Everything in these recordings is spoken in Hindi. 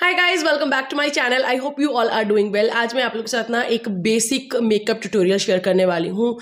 hi guys welcome back to my channel I hope you all are doing well आज मैं आप लोगों के साथ ना एक बेसिक मेकअप ट्यूटोरियल शेयर करने वाली हूँ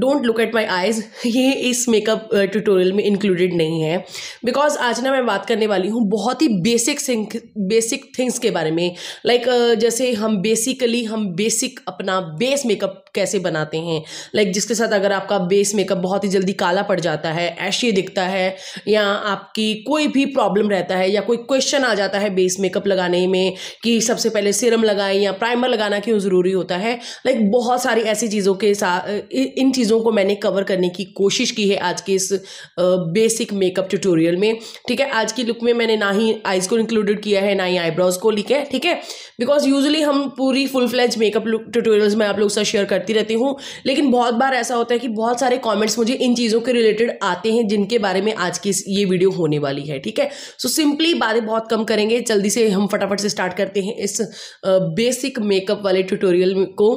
don't look at my eyes ये इस मेकअप ट्यूटोरियल में इंक्लूडेड नहीं है बिकॉज आज ना मैं बात करने वाली हूँ बहुत ही बेसिक थिंक बेसिक थिंग्स के बारे में लाइक like, uh, जैसे हम बेसिकली हम बेसिक अपना बेस मेकअप कैसे बनाते हैं लाइक जिसके साथ अगर आपका बेस मेकअप बहुत ही जल्दी काला पड़ जाता है ऐशी दिखता है या आपकी कोई भी प्रॉब्लम रहता है या कोई क्वेश्चन आ जाता है बेस मेकअप लगाने में कि सबसे पहले सिरम लगाएं या प्राइमर लगाना क्यों ज़रूरी होता है लाइक बहुत सारी ऐसी चीज़ों के साथ इन चीज़ों को मैंने कवर करने की कोशिश की है आज के इस बेसिक मेकअप ट्यूटोरियल में ठीक है आज की लुक में मैंने ना ही आइज़ को इंक्लूडेड किया है ना ही आईब्रोज को लिखा है ठीक है बिकॉज यूजली हम पूरी full fledged makeup look tutorials में आप लोग साथ शेयर कर करती रहती हूँ लेकिन बहुत बार ऐसा होता है कि बहुत सारे कॉमेंट्स मुझे इन चीज़ों के रिलेटेड आते हैं जिनके बारे में आज की ये वीडियो होने वाली है ठीक है सो सिंपली बातें बहुत कम करेंगे जल्दी से हम फटाफट से स्टार्ट करते हैं इस बेसिक मेकअप वाले ट्यूटोरियल को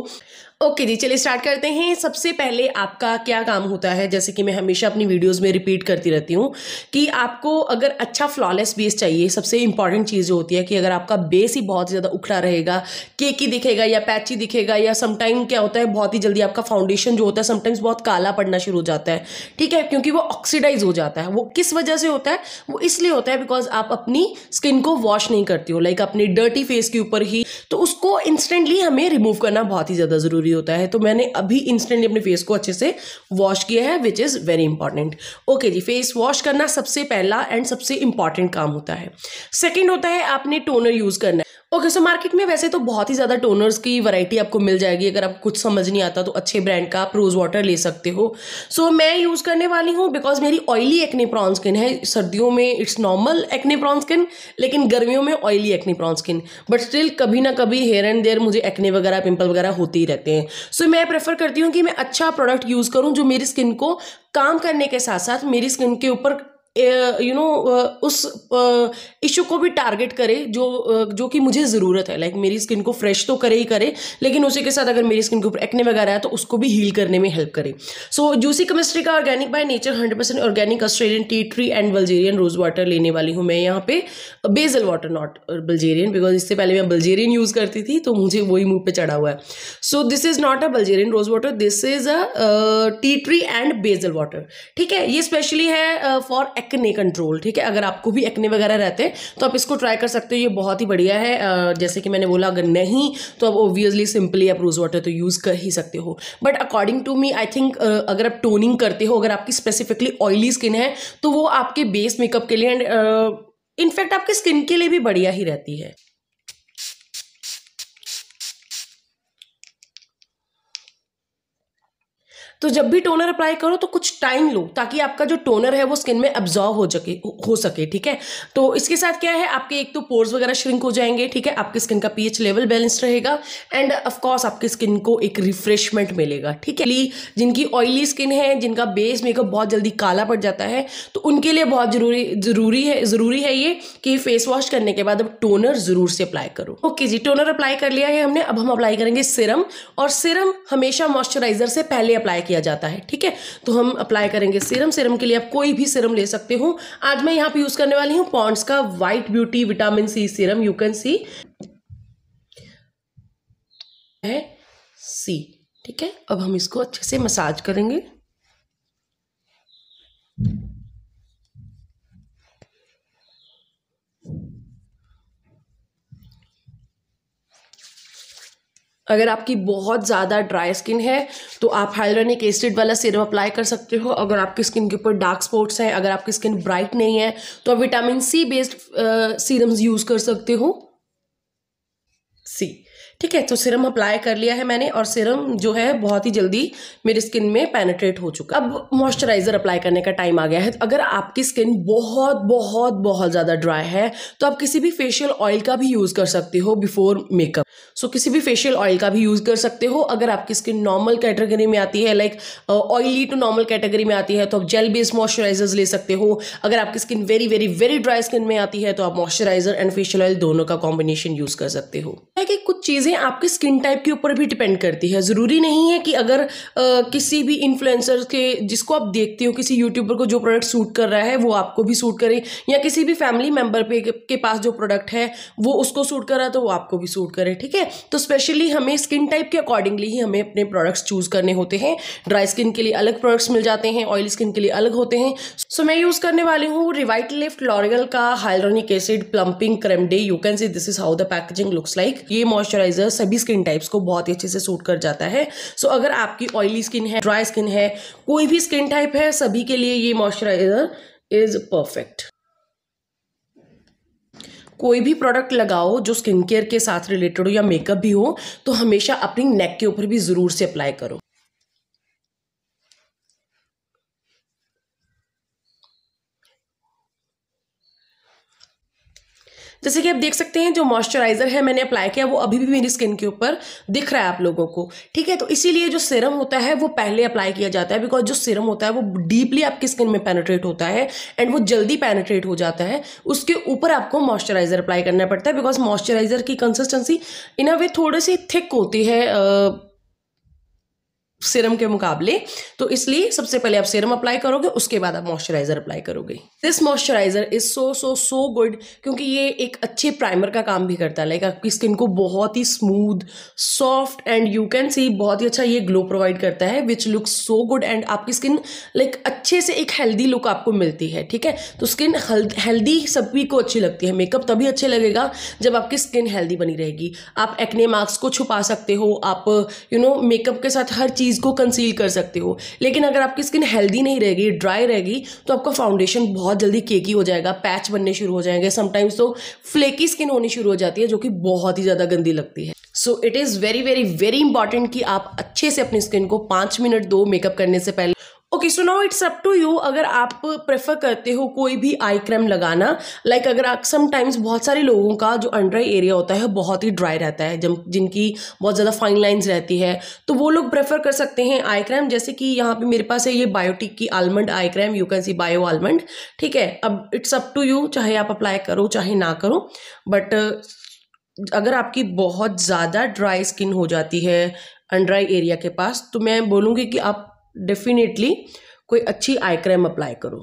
ओके जी चलिए स्टार्ट करते हैं सबसे पहले आपका क्या काम होता है जैसे कि मैं हमेशा अपनी वीडियोस में रिपीट करती रहती हूँ कि आपको अगर अच्छा फ्लॉलेस बेस चाहिए सबसे इंपॉर्टेंट चीज़ जो होती है कि अगर आपका बेस ही बहुत ज़्यादा उखड़ा रहेगा केकी दिखेगा या पैची दिखेगा या समटाइम क्या होता है बहुत ही जल्दी आपका फाउंडेशन जो होता है समटाइम्स बहुत काला पड़ना शुरू हो जाता है ठीक है क्योंकि वो ऑक्सीडाइज हो जाता है वो किस वजह से होता है वो इसलिए होता है बिकॉज आप अपनी स्किन को वॉश नहीं करती हो लाइक अपने डर्टी फेस के ऊपर ही तो उसको इंस्टेंटली हमें रिमूव करना बहुत ही ज़्यादा ज़रूरी होता है तो मैंने अभी इंस्टेंटली अपने फेस को अच्छे से वॉश किया है which is very important okay जी फेस वॉश करना सबसे पहला एंड सबसे इंपॉर्टेंट काम होता है सेकेंड होता है आपने टोनर यूज़ करना है ओके सो मार्केट में वैसे तो बहुत ही ज़्यादा टोनर्स की वैरायटी आपको मिल जाएगी अगर आपको कुछ समझ नहीं आता तो अच्छे ब्रांड का आप रोज़ वाटर ले सकते हो सो so, मैं यूज़ करने वाली हूँ बिकॉज मेरी ऑयली एक्ने प्रॉन स्किन है सर्दियों में it's normal acne prone skin लेकिन गर्मियों में oily acne prone skin but still कभी ना कभी हेयर एंड देयर मुझे एक्ने वगैरह पिंपल वगैरह होते ही रहते हैं सो so, मैं प्रेफर करती हूँ कि मैं अच्छा प्रोडक्ट यूज़ करूँ जो मेरी स्किन को काम करने के साथ साथ मेरी स्किन के ऊपर यू नो उस इशू को भी टारगेट करे जो जो कि मुझे ज़रूरत है लाइक मेरी स्किन को फ्रेश तो करे ही करे लेकिन उसी के साथ अगर मेरी स्किन के ऊपर एक्ने वगैरह है तो उसको भी हील करने में हेल्प करे सो जूसी केमिस्ट्री का organic by nature hundred percent organic Australian tea tree and Bulgarian rose water लेने वाली हूँ मैं यहाँ पे basil water not Bulgarian because इससे पहले मैं बल्जेरियन यूज़ करती थी तो मुझे वही मुँह पर चढ़ा हुआ है so this is not a Bulgarian rose water this is a tea tree and basil water ठीक है ये स्पेशली है फॉर uh, एक्ने कंट्रोल ठीक है अगर आपको भी एक्ने वगैरह रहते हैं तो आप इसको ट्राई कर सकते हो ये बहुत ही बढ़िया है जैसे कि मैंने बोला अगर नहीं तो आप ओब्वियसली सिंपली आप रोज़ वाटर तो यूज़ कर ही सकते हो but according to me I think अगर आप टोनिंग करते हो अगर आपकी स्पेसिफिकली ऑयली स्किन है तो वो आपके बेस मेकअप के लिए एंड इनफैक्ट आपके स्किन के लिए भी बढ़िया ही रहती है तो जब भी टोनर अप्लाई करो तो कुछ टाइम लो ताकि आपका जो टोनर है वो स्किन में अब्जॉर्व हो सके हो सके ठीक है तो इसके साथ क्या है आपके एक तो पोर्स वगैरह श्रिंक हो जाएंगे ठीक है आपकी स्किन का पीएच लेवल बैलेंस रहेगा एंड ऑफकोर्स आपकी स्किन को एक रिफ्रेशमेंट मिलेगा ठीक है जिनकी ऑयली स्किन है जिनका बेस मेकअप बहुत जल्दी काला पड़ जाता है तो उनके लिए बहुत जरूरी जरूरी है जरूरी है ये कि फेस वॉश करने के बाद अब टोनर जरूर से अप्लाई करो ओके जी टोनर अप्लाई कर लिया है हमने अब हम अप्लाई करेंगे सिरम और सिरम हमेशा मॉइस्चराइजर से पहले अप्लाई किया किया जाता है ठीक है तो हम अप्लाई करेंगे सीरम सीरम के लिए आप कोई भी सीरम ले सकते हो आज मैं यहाँ पे यूज़ करने वाली हूँ पॉन्ड्स का white beauty vitamin C serum you can see है सी ठीक है अब हम इसको अच्छे से मसाज करेंगे अगर आपकी बहुत ज़्यादा ड्राई स्किन है तो आप हाइड्रोनिक एसिड वाला सीरम अप्लाई कर सकते हो अगर आपकी स्किन के ऊपर डार्क स्पॉट्स हैं अगर आपकी स्किन ब्राइट नहीं है तो आप vitamin C based serums use कर सकते हो ठीक है तो सिरम अप्लाई कर लिया है मैंने और सिरम जो है बहुत ही जल्दी मेरी स्किन में पेनेट्रेट हो चुका अब मॉइस्चराइजर अप्लाई करने का टाइम आ गया है तो अगर आपकी स्किन बहुत बहुत बहुत ज़्यादा ड्राई है तो आप किसी भी फेशियल ऑयल का भी यूज़ कर सकते हो बिफोर मेकअप सो किसी भी फेशियल ऑयल का भी यूज़ कर सकते हो अगर आपकी स्किन नॉर्मल कैटेगरी में आती है like oily to normal category में आती है तो आप जेल बेस्ड मॉइस्चराइजर ले सकते हो अगर आपकी skin very very very dry skin में आती है तो आप मॉइस्चराइजर एंड फेशियल ऑयल दोनों का कॉम्बिनेशन यूज़ कर सकते हो कुछ चीज़ें आपके स्किन टाइप के ऊपर भी डिपेंड करती है ज़रूरी नहीं है कि अगर आ, किसी भी इन्फ्लुएंसर के जिसको आप देखते हो किसी यूट्यूबर को जो प्रोडक्ट सूट कर रहा है वो आपको भी सूट करे या किसी भी फैमिली मेम्बर पे के पास जो प्रोडक्ट है वो उसको सूट कर रहा है तो वो आपको भी सूट करे ठीक है तो स्पेशली हमें स्किन टाइप के अकॉर्डिंगली ही हमें अपने प्रोडक्ट्स चूज़ करने होते हैं ड्राई स्किन के लिए अलग प्रोडक्ट्स मिल जाते हैं ऑयली स्किन के लिए अलग होते हैं सो मैं यूज़ करने वाली हूँ रिवाइट लिफ्ट लॉरियल का hyaluronic acid plumping cream day you can see this is how the packaging looks like ये मॉइस्चर मॉइस्चराइजर सभी स्किन टाइप्स को बहुत ही अच्छे से सूट कर जाता है सो अगर आपकी ऑयली स्किन है ड्राई स्किन है कोई भी स्किन टाइप है सभी के लिए ये मॉइस्चराइजर इज परफेक्ट कोई भी प्रोडक्ट लगाओ जो स्किन केयर के साथ रिलेटेड हो या मेकअप भी हो तो हमेशा अपनी नेक के ऊपर भी ज़रूर से अप्लाई करो जैसे कि आप देख सकते हैं जो मॉइस्चराइजर है मैंने अप्लाई किया वो अभी भी मेरी स्किन के ऊपर दिख रहा है आप लोगों को ठीक है तो इसीलिए जो सीरम होता है वो पहले अप्लाई किया जाता है बिकॉज जो सीरम होता है वो डीपली आपकी स्किन में पेनिट्रेट होता है एंड वो जल्दी पेनिट्रेट हो जाता है उसके ऊपर आपको मॉइस्चराइजर अप्लाई करना पड़ता है बिकॉज मॉइस्चराइजर की कंसिस्टेंसी इन अ वे थोड़े से थिक होती है आ, सीरम के मुकाबले तो इसलिए सबसे पहले आप सीरम अप्लाई करोगे उसके बाद आप मॉइस्चराइजर अप्लाई करोगे this moisturiser is so so so good क्योंकि ये एक अच्छे प्राइमर का काम भी करता है लाइक आपकी स्किन को बहुत ही smooth soft and you can see बहुत ही अच्छा ये ग्लो प्रोवाइड करता है which look so good and आपकी स्किन लाइक अच्छे से एक हेल्दी लुक आपको मिलती है ठीक है तो स्किन हेल्दी सभी को अच्छी लगती है मेकअप तभी अच्छे लगेगा जब आपकी स्किन हेल्दी बनी रहेगी आप एक्ने मार्क्स को छुपा सकते हो आप यू नो मेकअप के साथ हर चीज़ चीज़ को कंसील कर सकते हो लेकिन अगर आपकी स्किन हेल्दी नहीं रहेगी ड्राई रहेगी तो आपका फाउंडेशन बहुत जल्दी केकी हो जाएगा पैच बनने शुरू हो जाएंगे समटाइम्स तो फ्लेकी स्किन होनी शुरू हो जाती है जो कि बहुत ही ज़्यादा गंदी लगती है so it is very very very important कि आप अच्छे से अपनी स्किन को पाँच मिनट दो मेकअप करने से पहले okay so no it's up to you अगर आप प्रेफर करते हो कोई भी आई क्रीम लगाना लाइक like अगर आप समटाइम्स बहुत सारे लोगों का जो अंडर एरिया होता है बहुत ही ड्राई रहता है जब जिनकी बहुत ज़्यादा फाइन लाइंस रहती है तो वो लोग प्रेफर कर सकते हैं आई क्रीम जैसे कि यहाँ पे मेरे पास है ये बायोटिक की almond eye cream you can see bio almond ठीक है अब इट्स अप टू यू चाहे आप अप्लाई करो चाहे ना करो बट अगर आपकी बहुत ज़्यादा ड्राई स्किन हो जाती है अनड्राई एरिया के पास तो मैं बोलूँगी कि आप डेफिनेटली कोई अच्छी आई अप्लाई करो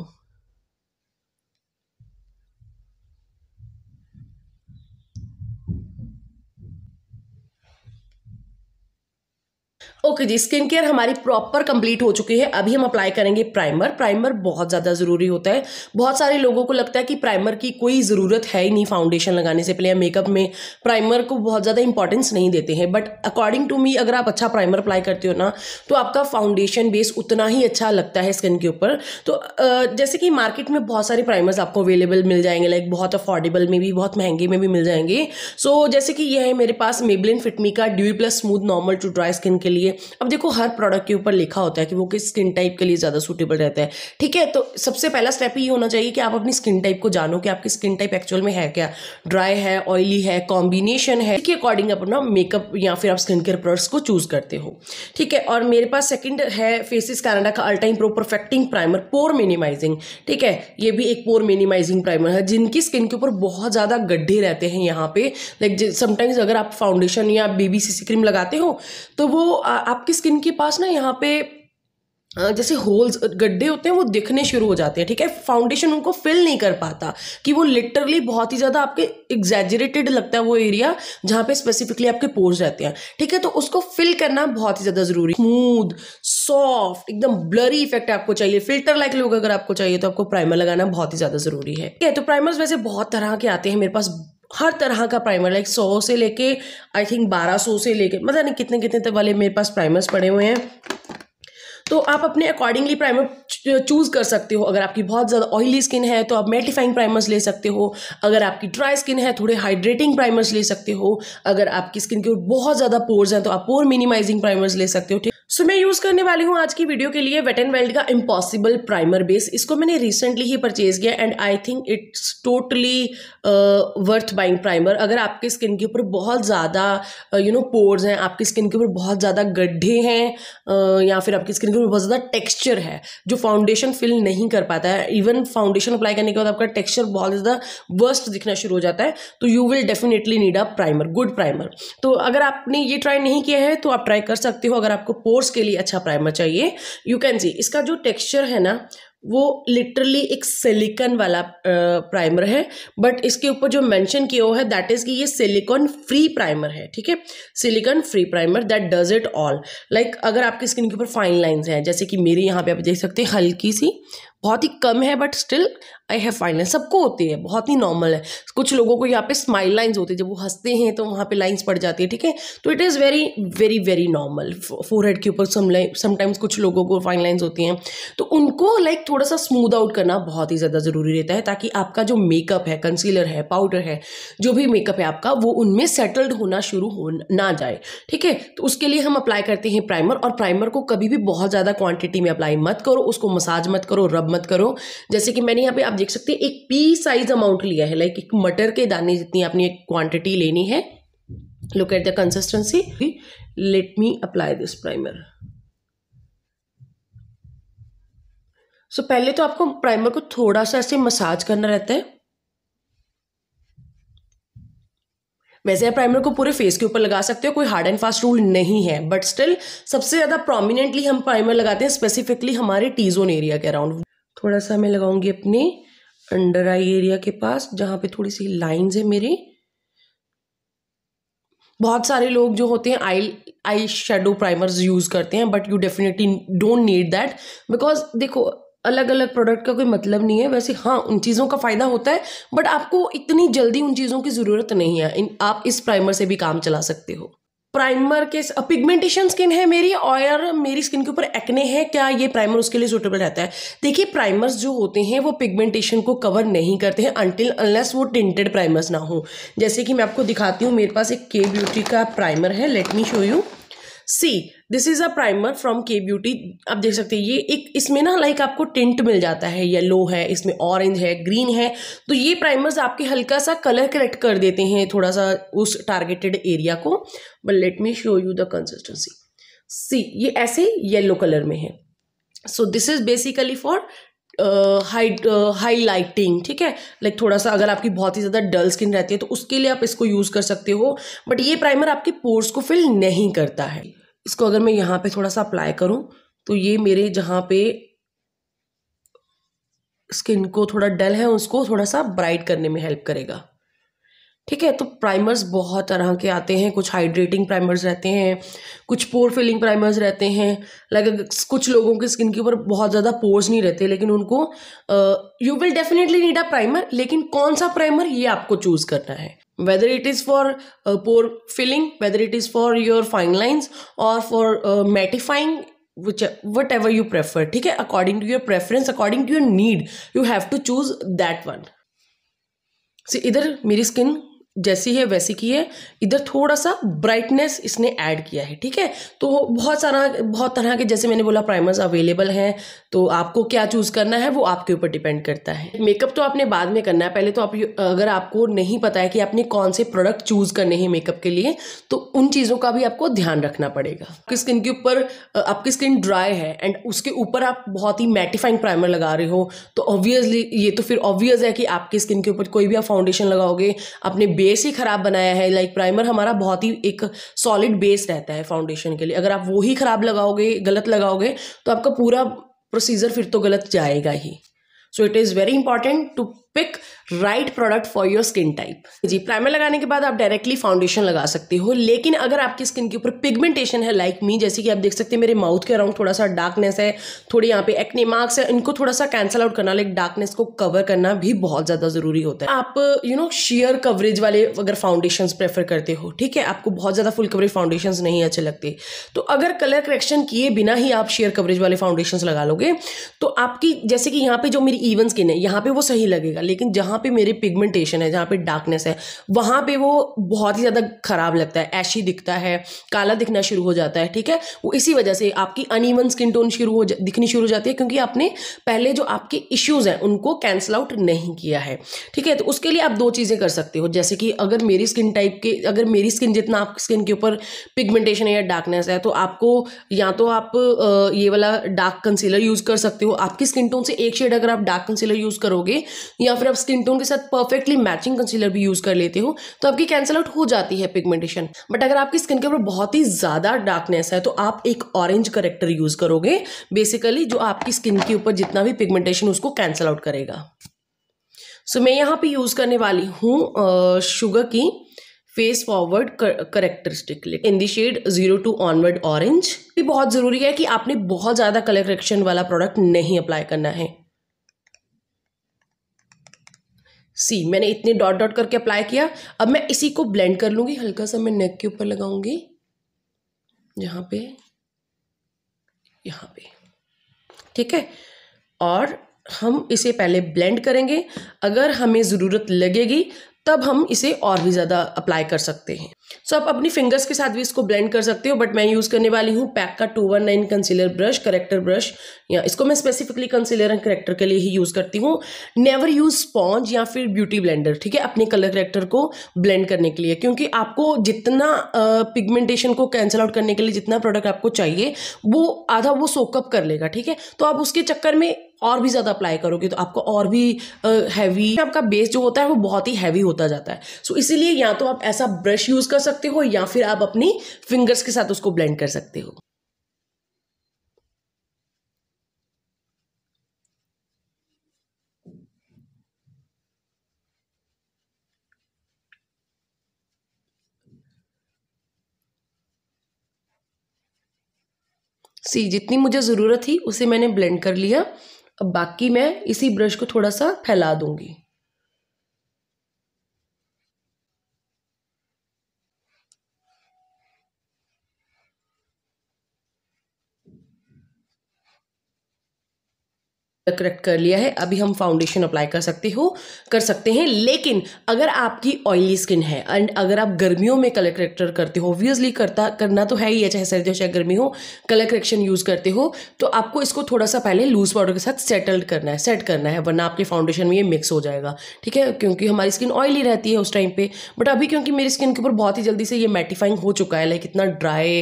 ओके okay जी स्किन केयर हमारी प्रॉपर कंप्लीट हो चुकी है अभी हम अप्लाई करेंगे प्राइमर प्राइमर बहुत ज़्यादा ज़रूरी होता है बहुत सारे लोगों को लगता है कि प्राइमर की कोई ज़रूरत है ही नहीं फाउंडेशन लगाने से पहले या मेकअप में प्राइमर को बहुत ज़्यादा इंपॉर्टेंस नहीं देते हैं बट अकॉर्डिंग टू मी अगर आप अच्छा प्राइमर अप्लाई करते हो ना तो आपका फाउंडेशन बेस उतना ही अच्छा लगता है स्किन के ऊपर तो जैसे कि मार्केट में बहुत सारे प्राइमर्स आपको अवेलेबल मिल जाएंगे लाइक बहुत अफोर्डेबल में भी बहुत महंगे में भी मिल जाएंगे सो जैसे कि यह है मेरे पास मेबलिन फिटमी का dew plus smooth normal to dry skin के लिए है अब देखो हर प्रोडक्ट के ऊपर लिखा होता है कि वो किस स्किन टाइप के लिए ज़्यादा सूटेबल रहता है ठीक है तो सबसे पहला स्टेप ये होना चाहिए कि आप अपनी स्किन टाइप को जानो कि आपकी स्किन टाइप एक्चुअल में है क्या ड्राई है ऑयली है कॉम्बिनेशन है इसके अकॉर्डिंग अपना मेकअप या फिर आप स्किन केयर प्रोडक्ट्स को चूज़ करते हो ठीक है और मेरे पास सेकेंड है फेसिस कैनाडा का ultime pro perfecting primer pore minimising ठीक है ये भी एक पोर मिनिमाइजिंग प्राइमर है जिनकी स्किन के ऊपर बहुत ज़्यादा गड्ढे रहते हैं यहाँ पे लाइक समटाइम्स अगर आप फाउंडेशन या बेबी सीसी क्रीम लगाते हो तो वो आ, आपकी स्किन के पास ना यहाँ पे जैसे होल्स गड्ढे होते हैं वो दिखने शुरू हो जाते हैं ठीक है फाउंडेशन उनको फिल नहीं कर पाता कि वो लिटरली बहुत ही ज़्यादा आपके एग्जैजरेटेड लगता है वो एरिया जहाँ पे स्पेसिफिकली आपके पोर्स रहते हैं ठीक है तो उसको फिल करना बहुत ही ज़्यादा ज़रूरी स्मूद सॉफ्ट एकदम ब्लरी इफेक्ट आपको चाहिए फिल्टर लाइक लोग अगर आपको चाहिए तो आपको प्राइमर लगाना बहुत ही ज़्यादा ज़रूरी है ठीक है तो प्राइमर्स वैसे बहुत तरह के आते हैं मेरे पास हर तरह का प्राइमर लाइक सौ से लेके आई थिंक बारह सौ से लेके मतलब नहीं कितने कितने तक वाले मेरे पास प्राइमर्स पड़े हुए हैं तो आप अपने अकॉर्डिंगली प्राइमर चूज़ कर सकते हो अगर आपकी बहुत ज़्यादा ऑयली स्किन है तो आप मेटिफाइंग प्राइमर्स ले सकते हो अगर आपकी ड्राई स्किन है थोड़े हाइड्रेटिंग प्राइमर्स ले सकते हो अगर आपकी स्किन के बहुत ज़्यादा पोर्स हैं तो आप पोर मिनिमाइजिंग प्राइमर्स ले सकते हो ठीक सो so, मैं यूज़ करने वाली हूँ आज की वीडियो के लिए वेट एंड वेल्ड का इम्पॉसिबल प्राइमर बेस इसको मैंने रिसेंटली ही परचेज किया and I think it's totally worth buying primer अगर आपके स्किन के ऊपर बहुत ज़्यादा यू नो पोर्स हैं आपकी स्किन के ऊपर बहुत ज़्यादा गड्ढे हैं uh, या फिर आपकी स्किन के ऊपर बहुत ज़्यादा टेक्स्चर है जो फाउंडेशन फिल नहीं कर पाता है इवन फाउंडेशन अप्लाई करने के बाद आपका टेक्स्चर बहुत ज़्यादा वर्स्ट दिखना शुरू हो जाता है तो you will definitely need a primer good primer तो अगर आपने ये ट्राई नहीं किया है तो आप ट्राई कर सकते हो अगर आपको पोर्स कोर्स के लिए अच्छा प्राइमर चाहिए यू कैन सी इसका जो टेक्सचर है ना वो लिटरली एक सिलिकॉन वाला प्राइमर है बट इसके ऊपर जो मेंशन किया हुआ है दैट इज़ कि ये सिलिकॉन फ्री प्राइमर है ठीक है silicone free primer that does it all like अगर आपकी स्किन के ऊपर फाइन लाइंस हैं जैसे कि मेरी यहाँ पे आप देख सकते हैं हल्की सी बहुत ही कम है but still I have fine सबको होती है बहुत ही नॉर्मल है कुछ लोगों को यहाँ पे स्माइल लाइन्स होती है जब वो हंसते हैं तो वहाँ पे लाइन्स पड़ जाती है ठीक है तो it is very very very normal forehead के ऊपर समटाइम्स कुछ लोगों को फाइन लाइन्स होती हैं तो उनको लाइक like, थोड़ा सा स्मूद आउट करना बहुत ही ज़्यादा ज़रूरी रहता है ताकि आपका जो मेकअप है कंसीलर है पाउडर है जो भी मेकअप है आपका वो उनमें सेटल्ड होना शुरू हो ना जाए ठीक है तो उसके लिए हम अप्लाई करते हैं प्राइमर और प्राइमर को कभी भी बहुत ज़्यादा क्वान्टिटी में अप्लाई मत करो उसको मसाज मत करो रब मत करो जैसे कि मैंने यहाँ पे आप देख सकते हैं एक पी साइज अमाउंट लिया है लाइक एक मटर के दाने जितनी आपने एक क्वांटिटी लेनी है look at the consistency let me apply this primer so पहले तो आपको प्राइमर को थोड़ा सा ऐसे मसाज करना रहता है वैसे आप प्राइमर को पूरे फेस के ऊपर लगा सकते हो कोई हार्ड एंड फास्ट रूल नहीं है बट स्टिल सबसे ज़्यादा प्रोमिनेंटली हम प्राइमर लगाते हैं स्पेसिफिकली हमारे टी जोन एरिया के अराउंड थोड़ा सा मैं लगाऊंगी अपने अंडर आई एरिया के पास जहाँ पे थोड़ी सी लाइंस है मेरी बहुत सारे लोग जो होते हैं eye eye shadow primers use करते हैं but you definitely don't need that because देखो अलग अलग प्रोडक्ट का कोई मतलब नहीं है वैसे हाँ उन चीज़ों का फ़ायदा होता है बट आपको इतनी जल्दी उन चीज़ों की ज़रूरत नहीं है आप इस प्राइमर से भी काम चला सकते हो प्राइमर के पिगमेंटेशन स्किन है मेरी और मेरी स्किन के ऊपर एक्ने हैं क्या ये प्राइमर उसके लिए सूटेबल रहता है देखिए प्राइमर्स जो होते हैं वो पिगमेंटेशन को कवर नहीं करते हैं अनटिल अनलेस वो टिंटेड प्राइमर्स ना हो जैसे कि मैं आपको दिखाती हूँ मेरे पास एक के ब्यूटी का प्राइमर है let me show you see this is a primer from K beauty आप देख सकते हैं ये एक इसमें ना लाइक आपको टिंट मिल जाता है येलो है इसमें ऑरेंज है ग्रीन है तो ये प्राइमर्स आपके हल्का सा कलर करेक्ट कर देते हैं थोड़ा सा उस टारगेटेड एरिया को but let me show you the consistency see ये ऐसे येलो कलर में है so this is basically for highlighting ठीक है लाइक थोड़ा सा अगर आपकी बहुत ही ज़्यादा डल स्किन रहती है तो उसके लिए आप इसको यूज़ कर सकते हो बट ये प्राइमर आपके पोर्स को फिल नहीं करता है इसको अगर मैं यहाँ पे थोड़ा सा अप्लाई करूँ तो ये मेरे जहाँ पे स्किन को थोड़ा डल है उसको थोड़ा सा ब्राइट करने में हेल्प करेगा ठीक है तो प्राइमर्स बहुत तरह के आते हैं कुछ हाइड्रेटिंग प्राइमर्स रहते हैं कुछ पोर फिलिंग प्राइमर्स रहते हैं लाइक कुछ लोगों की स्किन के ऊपर बहुत ज़्यादा पोर्स नहीं रहते लेकिन उनको you will definitely need a primer लेकिन कौन सा प्राइमर ये आपको चूज़ करना है whether it is for uh, pore filling whether it is for your fine lines or for uh, mattifying which whatever you prefer ठीक है according to your preference according to your need you have to choose that one इधर मेरी स्किन जैसी है वैसी की है इधर थोड़ा सा ब्राइटनेस इसने ऐड किया है ठीक है तो बहुत सारा बहुत तरह के जैसे मैंने बोला प्राइमर्स अवेलेबल हैं तो आपको क्या चूज़ करना है वो आपके ऊपर डिपेंड करता है मेकअप तो आपने बाद में करना है पहले तो आप अगर आपको नहीं पता है कि आपने कौन से प्रोडक्ट चूज़ करने हैं मेकअप के लिए तो उन चीज़ों का भी आपको ध्यान रखना पड़ेगा आपकी स्किन के ऊपर आपकी स्किन ड्राई है एंड उसके ऊपर आप बहुत ही मैटिफाइंग प्राइमर लगा रहे हो तो ऑब्वियसली ये तो फिर ऑब्वियस है कि आपकी स्किन के ऊपर कोई भी आप फाउंडेशन लगाओगे अपने बेस बेस ही ख़राब बनाया है लाइक प्राइमर हमारा बहुत ही एक सॉलिड बेस रहता है फाउंडेशन के लिए अगर आप वो ही ख़राब लगाओगे गलत लगाओगे तो आपका पूरा प्रोसीजर फिर तो गलत जाएगा ही so it is very important to pick right product for your skin type जी प्राइमर लगाने के बाद आप डायरेक्टली फाउंडेशन लगा सकते हो लेकिन अगर आपकी स्किन के ऊपर पिगमेंटेशन है लाइक like मी जैसे कि आप देख सकते हैं मेरे माउथ के अराउंड थोड़ा सा डार्कनेस है थोड़ी यहाँ पे एक्ने मार्क्स है इनको थोड़ा सा कैंसल आउट करना लाइक डार्कनेस को कवर करना भी बहुत ज़्यादा ज़रूरी होता है आप यू नो शेयर कवरेज वाले अगर फाउंडेशन प्रेफर करते हो ठीक है आपको बहुत ज़्यादा फुल कवरेज फाउंडेशन नहीं अच्छे लगते तो अगर कलर करेक्शन किए बिना ही आप शेयर कवरेज वाले फाउंडेशन लगा लोगे तो आपकी जैसे कि यहाँ पे जो मेरी इवन स्किन है यहाँ पे वो सही लगेगा लगेगा लेकिन जहाँ पे मेरे पिगमेंटेशन है जहाँ पे डार्कनेस है वहाँ पे वो बहुत ही ज़्यादा ख़राब लगता है ऐशी दिखता है काला दिखना शुरू हो जाता है ठीक है वो इसी वजह से आपकी अनईवन स्किन टोन शुरू हो दिखनी शुरू हो जाती है क्योंकि आपने पहले जो आपके इश्यूज़ हैं उनको कैंसिल आउट नहीं किया है ठीक है तो उसके लिए आप दो चीज़ें कर सकते हो जैसे कि अगर मेरी स्किन टाइप के अगर मेरी स्किन जितना आपकी स्किन के ऊपर पिगमेंटेशन है या डार्कनेस है तो आपको या तो आप ये वाला डार्क कंसीलर यूज़ कर सकते हो आपकी स्किन टोन से एक शेड अगर आप डार्क कंसीलर यूज़ करोगे या या फिर आप स्किन टोन के साथ परफेक्टली मैचिंग कंसीलर भी यूज कर लेते हो तो आपकी कैंसिल आउट हो जाती है पिगमेंटेशन बट अगर आपकी स्किन के ऊपर बहुत ही ज्यादा डार्कनेस है तो आप एक ऑरेंज करेक्टर यूज करोगे बेसिकली जो आपकी स्किन के ऊपर जितना भी पिगमेंटेशन उसको कैंसिल आउट करेगा सो so, मैं यहाँ पे यूज़ करने वाली हूँ शुगर की face forward corrector stick lit in the shade zero two onward orange भी बहुत ज़रूरी है कि आपने बहुत ज़्यादा कलर करेक्शन वाला प्रोडक्ट नहीं अप्लाई करना है सी मैंने इतने डॉट डॉट करके अप्लाई किया अब मैं इसी को ब्लेंड कर लूँगी हल्का सा मैं नेक के ऊपर लगाऊंगी यहाँ पे यहाँ पे ठीक है और हम इसे पहले ब्लेंड करेंगे अगर हमें ज़रूरत लगेगी तब हम इसे और भी ज़्यादा अप्लाई कर सकते हैं सो so, आप अपनी फिंगर्स के साथ भी इसको ब्लेंड कर सकते हो बट मैं यूज़ करने वाली हूँ पैक का two one nine concealer brush corrector brush या इसको मैं स्पेसिफिकली कंसीलर एंड करेक्टर के लिए ही यूज़ करती हूँ नेवर यूज़ स्पॉन्ज या फिर ब्यूटी ब्लेंडर ठीक है अपने कलर करेक्टर को ब्लेंड करने के लिए क्योंकि आपको जितना पिगमेंटेशन uh, को कैंसिल आउट करने के लिए जितना प्रोडक्ट आपको चाहिए वो आधा वो सोकअप कर लेगा ठीक है तो आप उसके चक्कर में और भी ज़्यादा अप्लाई करोगे तो आपका और भी हैवी आपका बेस जो होता है वो बहुत ही हैवी होता जाता है सो so, इसीलिए या तो आप ऐसा ब्रश यूज़ कर सकते हो या फिर आप अपनी फिंगर्स के साथ उसको ब्लेंड कर सकते हो सी जितनी मुझे ज़रूरत थी उसे मैंने ब्लेंड कर लिया अब बाकी मैं इसी ब्रश को थोड़ा सा फैला दूंगी करेक्ट कर लिया है अभी हम फाउंडेशन अप्लाई कर सकते हो कर सकते हैं लेकिन अगर आपकी ऑयली स्किन है एंड अगर आप गर्मियों में कलर करेक्टर करते हो ऑब्वियसली करता करना तो है ही है चाहे सर्दी हो चाहे गर्मी हो कलर करेक्शन यूज़ करते हो तो आपको इसको थोड़ा सा पहले लूज पाउडर के साथ सेटल्ड करना है सेट करना है वरना आपके फाउंडेशन में ये मिक्स हो जाएगा ठीक है क्योंकि हमारी स्किन ऑयली रहती है उस टाइम पर बट अभी क्योंकि मेरी स्किन के ऊपर बहुत ही जल्दी से ये मैटिफाइंग हो चुका है लाइक इतना ड्राई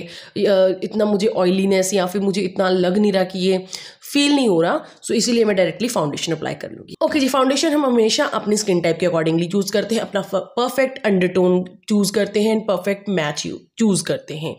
इतना मुझे ऑयलीनेस या फिर मुझे इतना लग नहीं रहा कि ये फील नहीं हो रहा सो इसीलिए मैं डायरेक्टली फाउंडेशन अप्लाई कर लूँगी ओके जी फाउंडेशन हम हमेशा अपनी स्किन टाइप के अकॉर्डिंगली चूज़ करते हैं अपना परफेक्ट अंडरटोन चूज़ करते हैं एंड परफेक्ट मैच चूज़ करते हैं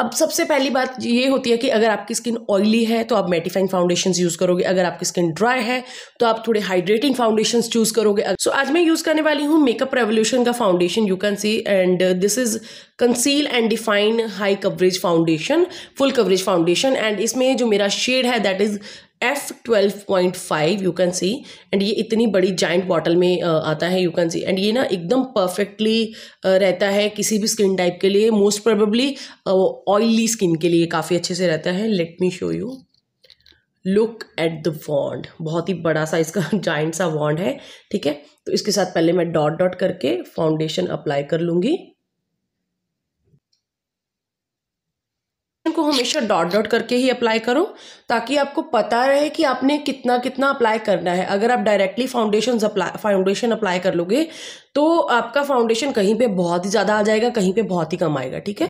अब सबसे पहली बात ये होती है कि अगर आपकी स्किन ऑयली है तो आप मेटिफाइंग फाउंडेशन यूज़ करोगे अगर आपकी स्किन ड्राई है तो आप थोड़े हाइड्रेटिंग फाउंडेशन चूज़ करोगे सो so, आज मैं यूज़ करने वाली हूँ मेकअप रेवोल्यूशन का foundation you can see and this is conceal and define high coverage foundation full coverage foundation and इसमें जो मेरा शेड है that is F twelve point five you can see and ये इतनी बड़ी जॉइंट बॉटल में आता है यू कैन सी एंड ये ना एकदम परफेक्टली रहता है किसी भी स्किन टाइप के लिए मोस्ट प्रोबेबली ऑयली स्किन के लिए काफ़ी अच्छे से रहता है let me show you look at the wand बहुत ही बड़ा सा इसका जॉइंट सा वॉन्ड है ठीक है तो इसके साथ पहले मैं डॉट डॉट करके फाउंडेशन अप्लाई कर लूँगी को हमेशा डॉट डॉट करके ही अप्लाई करो ताकि आपको पता रहे कि आपने कितना कितना अप्लाई करना है अगर आप directly foundation apply foundation apply कर लोगे तो आपका फाउंडेशन कहीं पे बहुत ही ज़्यादा आ जाएगा कहीं पे बहुत ही कम आएगा ठीक है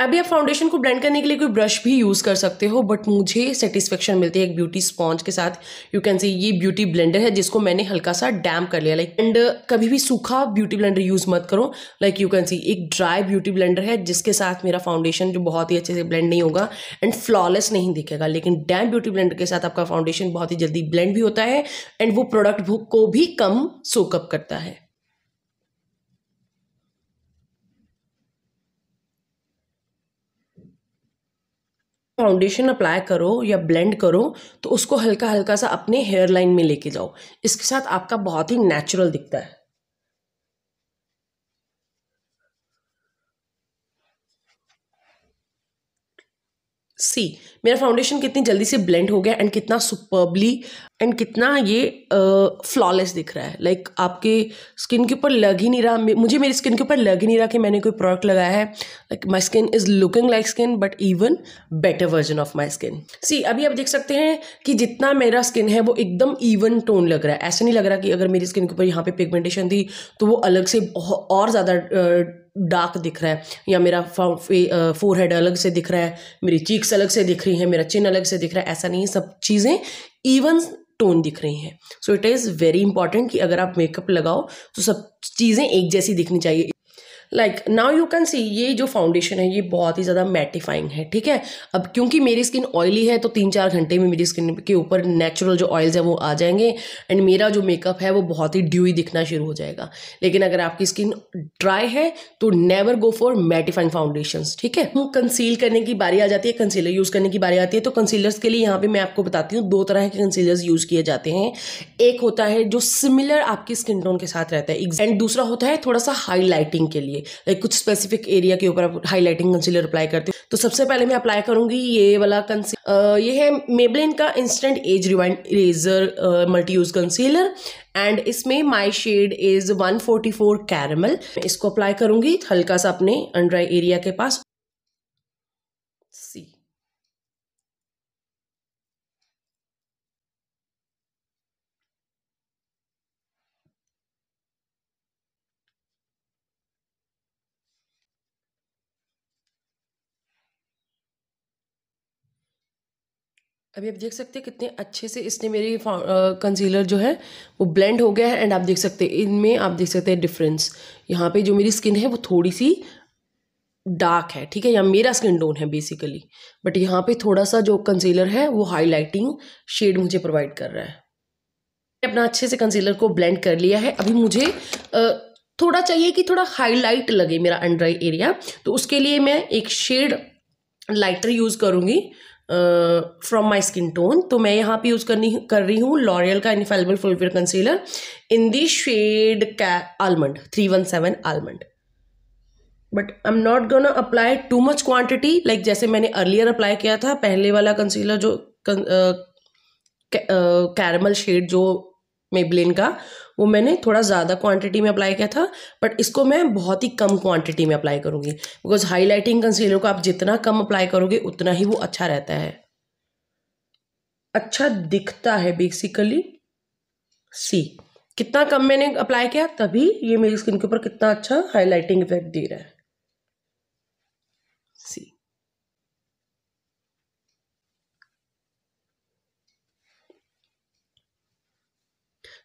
अभी आप फाउंडेशन को ब्लेंड करने के लिए कोई ब्रश भी यूज़ कर सकते हो बट मुझे सेटिस्फेक्शन मिलती है एक ब्यूटी स्पॉन्ज के साथ यू कैन सी ये ब्यूटी ब्लेंडर है जिसको मैंने हल्का सा डैम कर लिया लाइक एंड uh, कभी भी सूखा ब्यूटी ब्लेंडर यूज़ मत करो लाइक यू कैन सी एक ड्राई ब्यूटी ब्लेंडर है जिसके साथ मेरा फाउंडेशन जो बहुत ही अच्छे से ब्लेंड नहीं होगा एंड फ्लॉलेस नहीं दिखेगा लेकिन डैम ब्यूटी ब्लेंडर के साथ आपका फाउंडेशन बहुत ही जल्दी ब्लेंड भी होता है एंड वो प्रोडक्ट को भी कम सोकअप करता है फाउंडेशन अप्लाई करो या ब्लेंड करो तो उसको हल्का हल्का सा अपने हेयर लाइन में लेके जाओ इसके साथ आपका बहुत ही नेचुरल दिखता है सी मेरा फाउंडेशन कितनी जल्दी से ब्लेंड हो गया एंड कितना सुपर्बली एंड कितना ये फ्लॉलेस uh, दिख रहा है लाइक like, आपके स्किन के ऊपर लग ही नहीं रहा मुझे मेरी स्किन के ऊपर लग ही नहीं रहा कि मैंने कोई प्रोडक्ट लगाया है like my skin is looking like skin but even better version of my skin see अभी आप देख सकते हैं कि जितना मेरा स्किन है वो एकदम इवन टोन लग रहा है ऐसा नहीं लग रहा कि अगर मेरी स्किन के ऊपर यहाँ पे पिगमेंटेशन थी तो वो अलग से और ज़्यादा डार्क दिख रहा है या मेरा फोर हेड अलग से दिख रहा है मेरी चीक्स अलग से दिख रही हैं मेरा चिन अलग से दिख रहा है ऐसा नहीं है सब चीज़ें इवन टोन दिख रही हैं so it is very important कि अगर आप मेकअप लगाओ तो सब चीज़ें एक जैसी दिखनी चाहिए like now you can see ये जो फाउंडेशन है ये बहुत ही ज़्यादा मैटिफाइंग है ठीक है अब क्योंकि मेरी स्किन ऑयली है तो तीन चार घंटे में मेरी स्किन के ऊपर नेचुरल जो ऑयल्स है वो आ जाएंगे एंड मेरा जो मेकअप है वो बहुत ही ड्यू दिखना शुरू हो जाएगा लेकिन अगर आपकी स्किन ड्राई है तो never go for mattifying foundation ठीक है वो हम्म, कंसील करने की बारी आ जाती है कंसीलर यूज़ करने की बारी आती है तो कंसीलर्स के लिए यहाँ पे मैं आपको बताती हूँ दो तरह के कंसीलर्स यूज़ किए जाते हैं एक होता है जो सिमिलर आपकी स्किन टोन के साथ रहता है एंड दूसरा होता है थोड़ा सा हाईलाइटिंग के लिए लिए लाइक कुछ स्पेसिफिक एरिया के ऊपर आप हाईलाइटिंग कंसीलर अप्लाई करते हो तो सबसे पहले मैं अप्लाई करूंगी ये वाला कंसीलर ये है मेबलिन का instant age rewind eraser multi use concealer and इसमें माई शेड इज 144 कैरमल इसको अप्लाई करूंगी हल्का सा अपने अंडर आई एरिया के पास अभी आप देख सकते हैं कितने अच्छे से इसने मेरी कंसीलर जो है वो ब्लेंड हो गया है एंड आप देख सकते हैं इनमें आप देख सकते हैं डिफरेंस यहाँ पे जो मेरी स्किन है वो थोड़ी सी डार्क है ठीक है या मेरा स्किन टोन है बेसिकली बट यहाँ पे थोड़ा सा जो कंसीलर है वो हाईलाइटिंग शेड मुझे प्रोवाइड कर रहा है अपना अच्छे से कंसीलर को ब्लेंड कर लिया है अभी मुझे थोड़ा चाहिए कि थोड़ा हाईलाइट लगे मेरा अंडर आई एरिया तो उसके लिए मैं एक शेड लाइटर यूज़ करूँगी फ्रॉम माई स्किन टोन तो मैं यहाँ पे यूज़ करनी कर रही हूँ लॉरियल का infallible full wear concealer in the shade कै almond three one seven almond but I am not gonna apply too much quantity like जैसे मैंने अर्लियर अप्लाई किया था पहले वाला कंसीलर जो कैरमल शेड जो मेबलिन का वो मैंने थोड़ा ज़्यादा क्वांटिटी में अप्लाई किया था बट इसको मैं बहुत ही कम क्वांटिटी में अप्लाई करूँगी बिकॉज हाईलाइटिंग कंसीलर को आप जितना कम अप्लाई करोगे उतना ही वो अच्छा रहता है अच्छा दिखता है बेसिकली सी कितना कम मैंने अप्लाई किया तभी ये मेरी स्किन के ऊपर कितना अच्छा हाईलाइटिंग इफेक्ट दे रहा है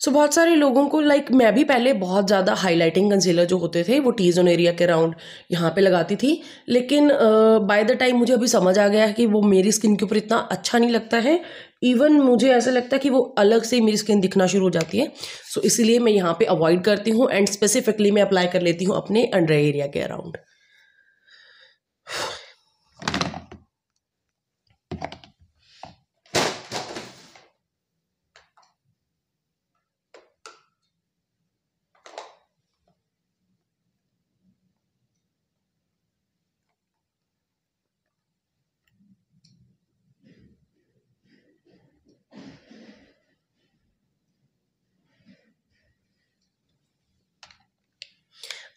सो so, बहुत सारे लोगों को लाइक like, मैं भी पहले बहुत ज़्यादा हाईलाइटिंग कंसीलर जो होते थे वो टी जोन एरिया के अराउंड यहाँ पे लगाती थी लेकिन बाय द टाइम मुझे अभी समझ आ गया है कि वो मेरी स्किन के ऊपर इतना अच्छा नहीं लगता है इवन मुझे ऐसा लगता है कि वो अलग से ही मेरी स्किन दिखना शुरू हो जाती है सो so, इसलिए मैं यहाँ पर अवॉइड करती हूँ एंड स्पेसिफिकली मैं अप्लाई कर लेती हूँ अपने अंडर एरिया के अराउंड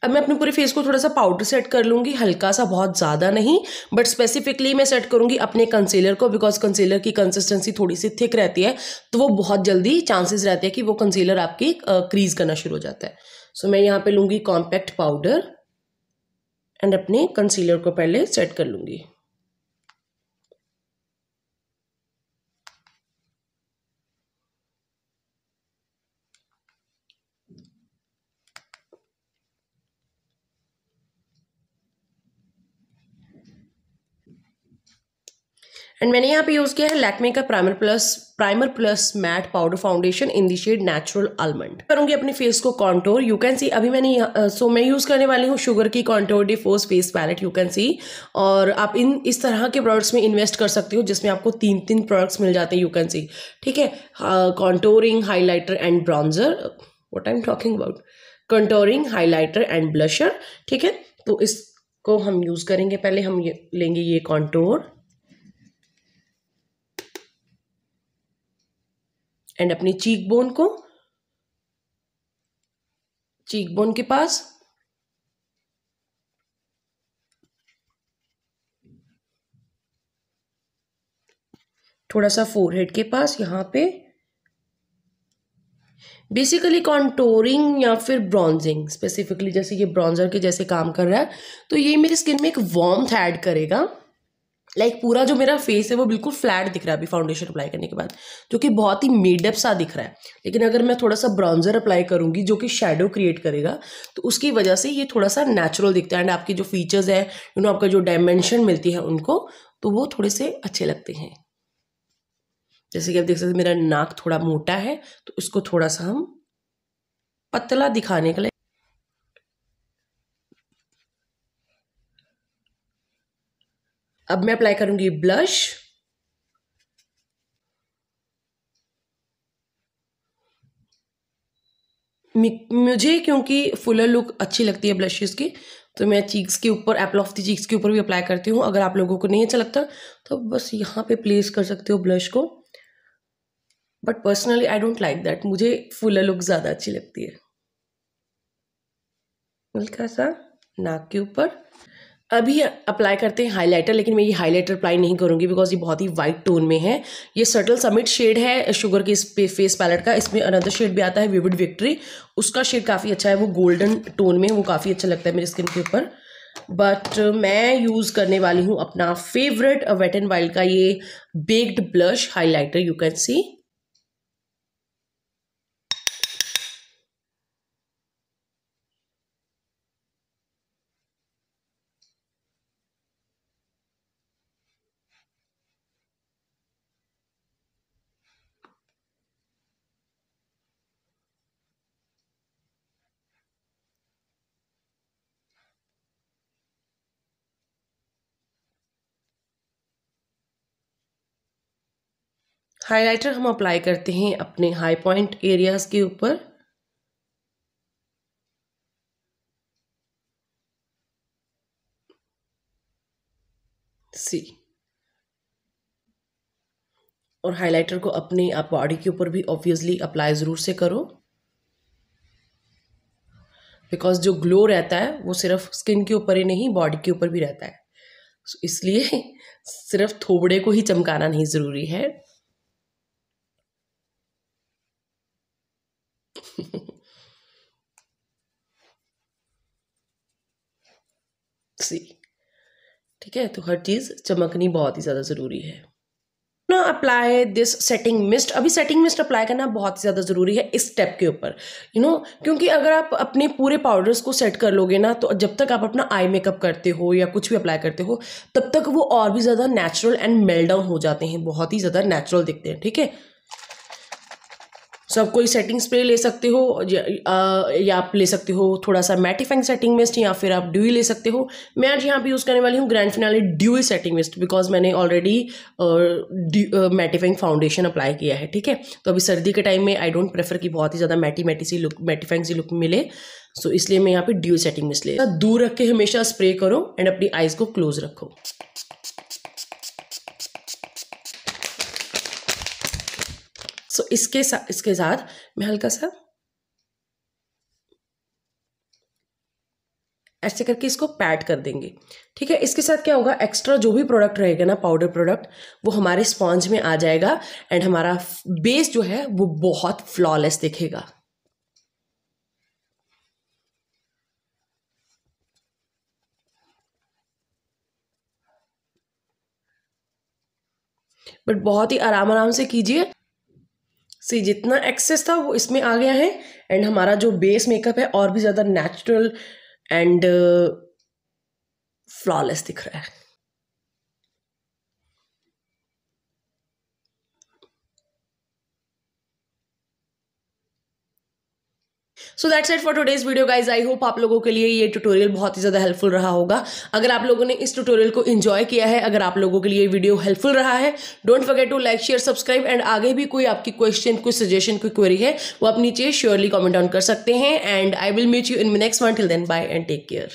अब मैं अपने पूरे फेस को थोड़ा सा पाउडर सेट कर लूँगी हल्का सा बहुत ज़्यादा नहीं बट स्पेसिफिकली मैं सेट करूँगी अपने कंसीलर को बिकॉज कंसीलर की कंसिस्टेंसी थोड़ी सी थिक रहती है तो वो बहुत जल्दी चांसेस रहते हैं कि वो कंसीलर आपकी क्रीज करना शुरू हो जाता है सो so, मैं यहाँ पर लूँगी कॉम्पैक्ट पाउडर एंड अपने कंसीलर को पहले सेट कर लूँगी एंड मैंने यहाँ पे यूज़ किया है लैक्मे का primer plus primer plus matte powder foundation in the shade natural almond करूंगी अपने फेस को कॉन्टोर यू कैन सी अभी मैंने सो uh, so मैं यूज़ करने वाली हूँ शुगर की contour de force face palette you can see और आप इन इस तरह के प्रोडक्ट्स में इन्वेस्ट कर सकते हो जिसमें आपको तीन तीन प्रोडक्ट्स मिल जाते हैं यू कैन सी ठीक है contouring highlighter and bronzer what I am talking about contouring highlighter and blusher ठीक है तो इसको हम यूज़ करेंगे पहले हम ये लेंगे ये कॉन्टोर एंड अपनी चीक बोन को चीक बोन के पास थोड़ा सा फोरहेड के पास यहां पे बेसिकली कॉन्टोरिंग या फिर ब्रॉन्जिंग स्पेसिफिकली जैसे ये ब्रॉन्जर के जैसे काम कर रहा है तो ये मेरी स्किन में एक वॉर्म्थ ऐड करेगा लाइक like, पूरा जो मेरा फेस है वो बिल्कुल फ्लैट दिख रहा है अभी फाउंडेशन अप्लाई करने के बाद जो कि बहुत ही मेडअप सा दिख रहा है लेकिन अगर मैं थोड़ा सा ब्राउन्जर अप्लाई करूंगी जो कि शेडो क्रिएट करेगा तो उसकी वजह से ये थोड़ा सा नेचुरल दिखता है एंड आपके जो फीचर्स है यू नो आपका जो डायमेंशन मिलती है उनको तो वो थोड़े से अच्छे लगते हैं जैसे कि आप देख सकते मेरा नाक थोड़ा मोटा है तो इसको थोड़ा सा हम पतला दिखाने के लिए अब मैं अप्लाई करूंगी ब्लश मुझे क्योंकि फुलर लुक अच्छी लगती है ब्लशेस की तो मैं चीक्स के ऊपर एप्पल ऑफ दी चीक्स के ऊपर भी अप्लाई करती हूँ अगर आप लोगों को नहीं अच्छा लगता तो बस यहाँ पे प्लेस कर सकते हो ब्लश को but personally I don't like that मुझे फुलर लुक ज़्यादा अच्छी लगती है हल्का सा नाक के ऊपर अभी अप्लाई करते हैं हाइलाइटर लेकिन मैं ये हाइलाइटर अप्लाई नहीं करूँगी बिकॉज ये बहुत ही वाइट टोन में है ये सटल समिट शेड है शुगर के इस पे, फेस पैलेट का इसमें अनदर शेड भी आता है विविड विक्ट्री उसका शेड काफ़ी अच्छा है वो गोल्डन टोन में वो काफ़ी अच्छा लगता है मेरी स्किन के ऊपर बट uh, मैं यूज़ करने वाली हूँ अपना फेवरेट वेट एंड वाइल्ड का ये baked blush highlighter you can see highlighter हम अप्लाई करते हैं अपने हाई पॉइंट एरियाज़ के ऊपर सी और हाइलाइटर को अपने आप बॉडी के ऊपर भी ऑब्वियसली अप्लाई ज़रूर से करो बिकॉज जो ग्लो रहता है वो सिर्फ स्किन के ऊपर ही नहीं बॉडी के ऊपर भी रहता है इसलिए सिर्फ थोबड़े को ही चमकाना नहीं ज़रूरी है ठीक है तो हर चीज़ चमकनी बहुत ही ज़्यादा ज़रूरी है ना अप्लाई दिस सेटिंग मिस्ट अभी सेटिंग मिस्ट अप्लाई करना बहुत ही ज़्यादा ज़रूरी है इस स्टेप के ऊपर यू नो क्योंकि अगर आप अपने पूरे पाउडर्स को सेट कर लोगे ना तो जब तक आप अपना आई मेकअप करते हो या कुछ भी अप्लाई करते हो तब तक वो और भी ज़्यादा नेचुरल एंड मेल्डाउन हो जाते हैं बहुत ही ज़्यादा नेचुरल दिखते हैं ठीक है सो आप कोई सेटिंग स्प्रे ले सकते हो या, या आप ले सकते हो थोड़ा सा मैटिफाइंग सेटिंग मिस्ट या फिर आप ड्यूई ले सकते हो मैं आज यहाँ पे यूज़ करने वाली हूँ grand finale dewy setting mist because मैंने ऑलरेडी मैटिफाइंग फाउंडेशन अप्लाई किया है ठीक है तो अभी सर्दी के टाइम में आई डोंट प्रेफर कि बहुत ही ज़्यादा मैटी मैटी सी लुक मैटिफाइंग सी लुक मिले सो so, इसलिए मैं यहाँ पर ड्यू सेटिंग मिस्ट ले दूर रख के हमेशा स्प्रे करो एंड अपनी आइज़ को क्लोज रखो सो so, इसके साथ इसके साथ मैं हल्का सा ऐसे करके इसको पैड कर देंगे ठीक है इसके साथ क्या होगा एक्स्ट्रा जो भी प्रोडक्ट रहेगा ना पाउडर प्रोडक्ट वो हमारे स्पॉन्ज में आ जाएगा एंड हमारा बेस जो है वो बहुत फ्लॉलेस दिखेगा बट बहुत ही आराम आराम से कीजिए सी जितना एक्सेस था वो इसमें आ गया है एंड हमारा जो बेस मेकअप है और भी ज़्यादा नेचुरल एंड फ्लॉलेस दिख रहा है so that's it for today's video guys I hope आप लोगों के लिए ये ट्यूटोरियल बहुत ही ज़्यादा हेल्पफुल रहा होगा अगर आप लोगों ने इस ट्यूटोरियल को इन्जॉय किया है अगर आप लोगों के लिए वीडियो हेल्पफुल रहा है don't forget to like share subscribe and आगे भी कोई आपकी क्वेश्चन कोई सजेशन कोई क्वेरी है वो आप नीचे श्योरली कॉमेंट डाउन कर सकते हैं and I will meet you in next one till then bye and take care